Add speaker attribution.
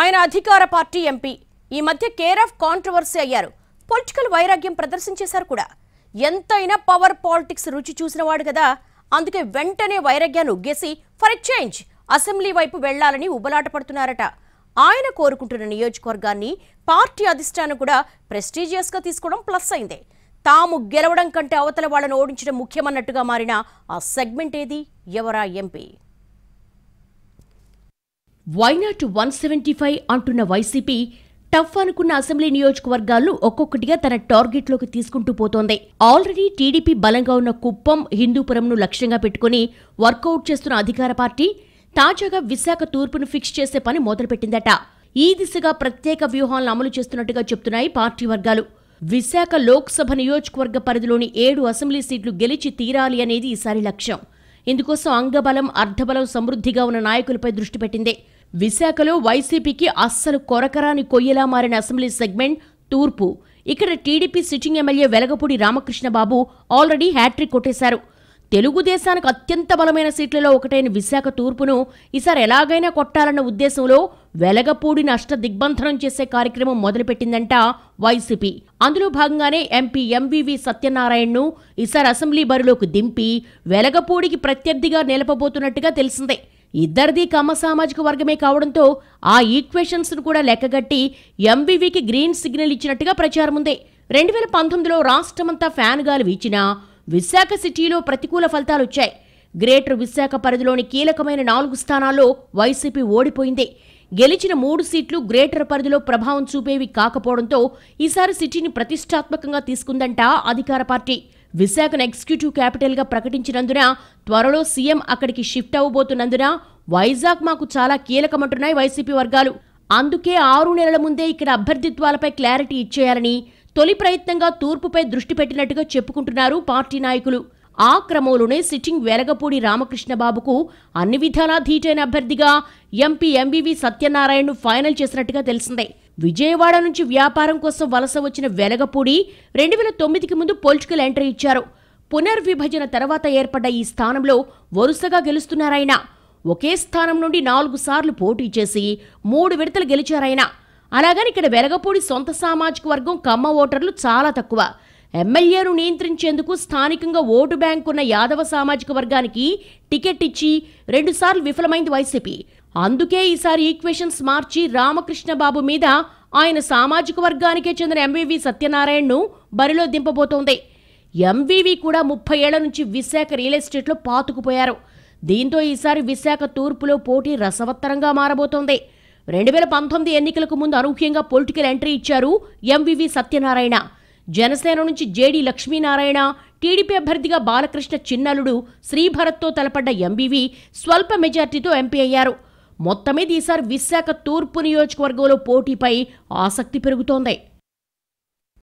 Speaker 1: ఆయన అధికార party MP ఈ మధ్య కేర్ ఆఫ్ కాంట్రవర్సీ అయ్యారు పొలిటికల్ వైరాగ్యం ప్రదర్శించేశారు కూడా ఎంతైనా పవర్ పాలిటిక్స్ రుచి చూసినవాడు కదా అందుకే వెంటనే వైరాగ్యాన్ని ఉగ్గేసి ఫర్ ఎక్స్చేంజ్ అసెంబ్లీ వైపు వెళ్లాలని ఉబలాట పడుతున్నారట ఆయన కోరుకుంటున్న నియోజకవర్గాన్ని పార్టీ అధిష్టానం కూడా ప్రెస్టీజియస్గా తీసుకోవడం ప్లస్ అయిందే తాము గెలవడం కంటే అవతల వాళ్లను ఓడించడం ముఖ్యమన్నట్టుగా మారిన ఆ సెగ్మెంట్ ఏది ఎవరా MP why not one seventy five అంటున్న వైసీపీ టఫ్ అనుకున్న అసెంబ్లీ నియోజకవర్గాలను ఒక్కొక్కటిగా తన టార్గెట్లోకి తీసుకుంటూ పోతోంది ఆల్రెడీ టీడీపీ బలంగా ఉన్న కుప్పం హిందూపురంను లక్ష్యంగా పెట్టుకుని వర్కౌట్ చేస్తున్న అధికార పార్టీ తాజాగా విశాఖ తూర్పును ఫిక్స్ చేసే పని మొదలుపెట్టిందట ఈ దిశగా ప్రత్యేక వ్యూహాలను అమలు చేస్తున్నట్టుగా చెప్తున్నాయి పార్టీ వర్గాలు విశాఖ లోక్సభ నియోజకవర్గ పరిధిలోని ఏడు అసెంబ్లీ సీట్లు గెలిచి తీరాలి అనేది ఈసారి లక్ష్యం ఇందుకోసం అంగబలం అర్ధబలం సమృద్ధిగా ఉన్న నాయకులపై దృష్టి పెట్టింది విశాఖలో వైసీపీకి అస్సలు కొరకరాని కొయ్యలా మారిన అసెంబ్లీ సెగ్మెంట్ తూర్పు ఇక్కడ TDP sitting MLA Velagapudi Ramakrishnababu already hattrick కొట్టేశారు తెలుగుదేశానికి అత్యంత బలమైన సీట్లలో ఒకటైన విశాఖ తూర్పును ఈసారి ఎలాగైనా కొట్టాలన్న ఉద్దేశంలో వెలగపూడి నష్ట దిగ్బంధనం చేసే కార్యక్రమం మొదలుపెట్టిందంట వైసీపీ అందులో భాగంగానే ఎంపీ ఎంవివి సత్యనారాయణను ఈసారి అసెంబ్లీ బరిలోకి దింపి వెలగపూడికి ప్రత్యర్థిగా నిలపబోతున్నట్టుగా తెలిసిందే ఇద్దరిది కమ్మ సామాజిక వర్గమే కావడంతో ఆ ఈక్వేషన్స్ను కూడా లెక్కగట్టి ఎంబీవీకి గ్రీన్ సిగ్నల్ ఇచ్చినట్టుగా ప్రచారం ఉంది రెండు వేల పంతొమ్మిదిలో రాష్ట్రమంతా ఫ్యాన్ గాలి వీచినా విశాఖ సిటీలో ప్రతికూల ఫలితాలు వచ్చాయి గ్రేటర్ విశాఖ పరిధిలోని కీలకమైన నాలుగు స్థానాల్లో వైసీపీ ఓడిపోయింది గెలిచిన మూడు సీట్లు గ్రేటర్ పరిధిలో ప్రభావం చూపేవి కాకపోవడంతో ఈసారి సిటీని ప్రతిష్టాత్మకంగా తీసుకుందంట అధికార పార్టీ విశాఖను ఎగ్జిక్యూటివ్ క్యాపిటల్గా ప్రకటించినందున త్వరలో సీఎం అక్కడికి షిఫ్ట్ అవ్వబోతున్నందున వైజాగ్ మాకు చాలా కీలకమంటున్నాయి వైసీపీ వర్గాలు అందుకే ఆరు నెలల ముందే ఇక్కడ అభ్యర్థిత్వాలపై క్లారిటీ ఇచ్చేయాలని తొలి ప్రయత్నంగా తూర్పుపై దృష్టి పెట్టినట్టుగా చెప్పుకుంటున్నారు పార్టీ నాయకులు ఆ క్రమంలోనే సిట్టింగ్ వెలగపూడి రామకృష్ణబాబుకు అన్ని విధాలా ధీటైన అభ్యర్థిగా ఎంపీ ఎంవీవీ సత్యనారాయణను ఫైనల్ చేసినట్టుగా తెలిసిందే విజయవాడ నుంచి వ్యాపారం కోసం వలస వచ్చిన వెలగపూడి రెండు వేల తొమ్మిదికి ముందు పొలిటికల్ ఎంట్రీ ఇచ్చారు పునర్విభజన తర్వాత ఏర్పడ్డ ఈ స్థానంలో వరుసగా గెలుస్తున్నారాయన ఒకే స్థానం నుండి నాలుగు సార్లు పోటీ చేసి మూడు విడతలు గెలిచారాయన అలాగని ఇక్కడ వెలగపూడి సొంత సామాజిక వర్గం కమ్మ ఓటర్లు చాలా తక్కువ ఎమ్మెల్యేను నియంత్రించేందుకు స్థానికంగా ఓటు బ్యాంక్ ఉన్న యాదవ సామాజిక వర్గానికి టికెట్ ఇచ్చి రెండుసార్లు విఫలమైంది వైసీపీ అందుకే ఈసారి ఈక్వేషన్స్ మార్చి రామకృష్ణబాబు మీద ఆయన సామాజిక వర్గానికే చెందిన ఎంవీవీ సత్యనారాయణను బరిలో దింపబోతోంది ఎంవీవి కూడా ముప్పై ఏళ్ల నుంచి విశాఖ రియల్ ఎస్టేట్లో పాతుకుపోయారు దీంతో ఈసారి విశాఖ తూర్పులో పోటీ రసవత్తరంగా మారబోతోంది రెండు వేల పంతొమ్మిది ఎన్నికలకు ముందు అనూహ్యంగా పొలిటికల్ ఎంట్రీ ఇచ్చారు ఎంవీవీ సత్యనారాయణ జనసేన నుంచి జేడి లక్ష్మీనారాయణ టీడీపీ అభ్యర్థిగా బాలకృష్ణ చిన్నలుడు శ్రీభరత్తో తలపడ్డ ఎంబీవి స్వల్ప మెజార్టీతో ఎంపీ అయ్యారు మొత్తమే ఈసారి విశాఖ తూర్పు నియోజకవర్గంలో పోటీపై ఆసక్తి పెరుగుతోంది